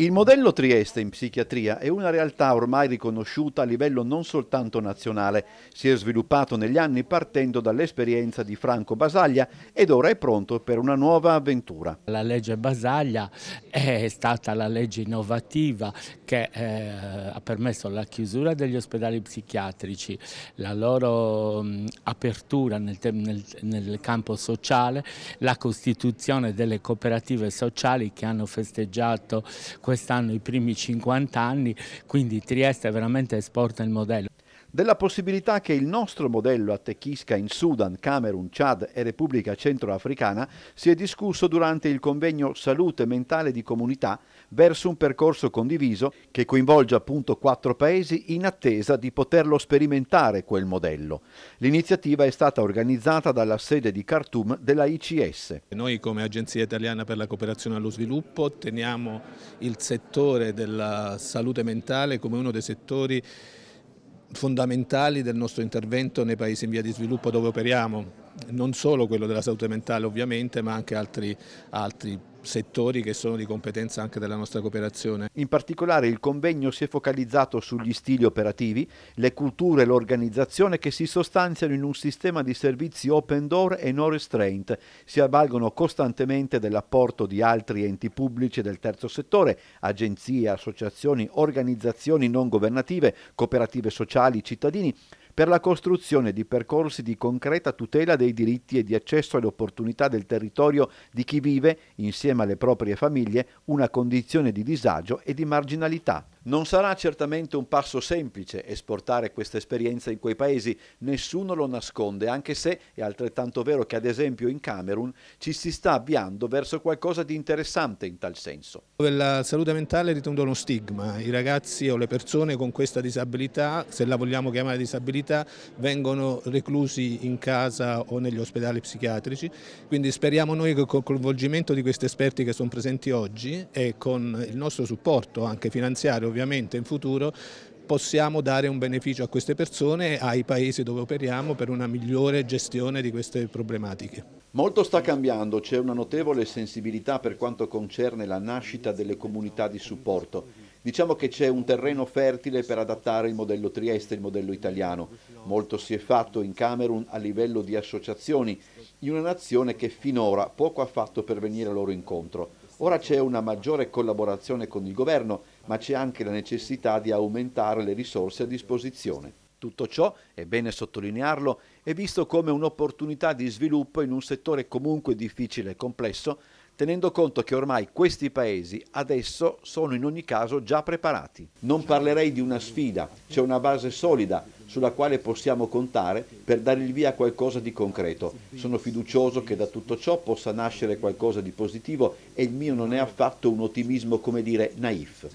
Il modello Trieste in psichiatria è una realtà ormai riconosciuta a livello non soltanto nazionale, si è sviluppato negli anni partendo dall'esperienza di Franco Basaglia ed ora è pronto per una nuova avventura. La legge Basaglia è stata la legge innovativa che eh, ha permesso la chiusura degli ospedali psichiatrici, la loro mh, apertura nel, nel, nel campo sociale, la costituzione delle cooperative sociali che hanno festeggiato quest'anno i primi 50 anni, quindi Trieste veramente esporta il modello della possibilità che il nostro modello attecchisca in Sudan, Camerun, Chad e Repubblica Centroafricana si è discusso durante il convegno Salute Mentale di Comunità verso un percorso condiviso che coinvolge appunto quattro paesi in attesa di poterlo sperimentare quel modello. L'iniziativa è stata organizzata dalla sede di Khartoum della ICS. Noi come Agenzia Italiana per la Cooperazione allo Sviluppo teniamo il settore della salute mentale come uno dei settori fondamentali del nostro intervento nei paesi in via di sviluppo dove operiamo non solo quello della salute mentale ovviamente, ma anche altri, altri settori che sono di competenza anche della nostra cooperazione. In particolare il convegno si è focalizzato sugli stili operativi, le culture e l'organizzazione che si sostanziano in un sistema di servizi open door e no restraint, si avvalgono costantemente dell'apporto di altri enti pubblici del terzo settore, agenzie, associazioni, organizzazioni non governative, cooperative sociali, cittadini, per la costruzione di percorsi di concreta tutela dei diritti e di accesso alle opportunità del territorio di chi vive, insieme alle proprie famiglie, una condizione di disagio e di marginalità. Non sarà certamente un passo semplice esportare questa esperienza in quei paesi, nessuno lo nasconde, anche se è altrettanto vero che ad esempio in Camerun ci si sta avviando verso qualcosa di interessante in tal senso. La salute mentale è ritenuta uno stigma, i ragazzi o le persone con questa disabilità, se la vogliamo chiamare disabilità, vengono reclusi in casa o negli ospedali psichiatrici, quindi speriamo noi che con il coinvolgimento di questi esperti che sono presenti oggi e con il nostro supporto anche finanziario ovviamente in futuro possiamo dare un beneficio a queste persone e ai paesi dove operiamo per una migliore gestione di queste problematiche. Molto sta cambiando, c'è una notevole sensibilità per quanto concerne la nascita delle comunità di supporto. Diciamo che c'è un terreno fertile per adattare il modello Trieste il modello italiano. Molto si è fatto in Camerun a livello di associazioni, in una nazione che finora poco ha fatto per venire loro incontro. Ora c'è una maggiore collaborazione con il governo ma c'è anche la necessità di aumentare le risorse a disposizione. Tutto ciò, è bene sottolinearlo, è visto come un'opportunità di sviluppo in un settore comunque difficile e complesso, tenendo conto che ormai questi paesi adesso sono in ogni caso già preparati. Non parlerei di una sfida, c'è una base solida sulla quale possiamo contare per dare il via a qualcosa di concreto. Sono fiducioso che da tutto ciò possa nascere qualcosa di positivo e il mio non è affatto un ottimismo, come dire, naif.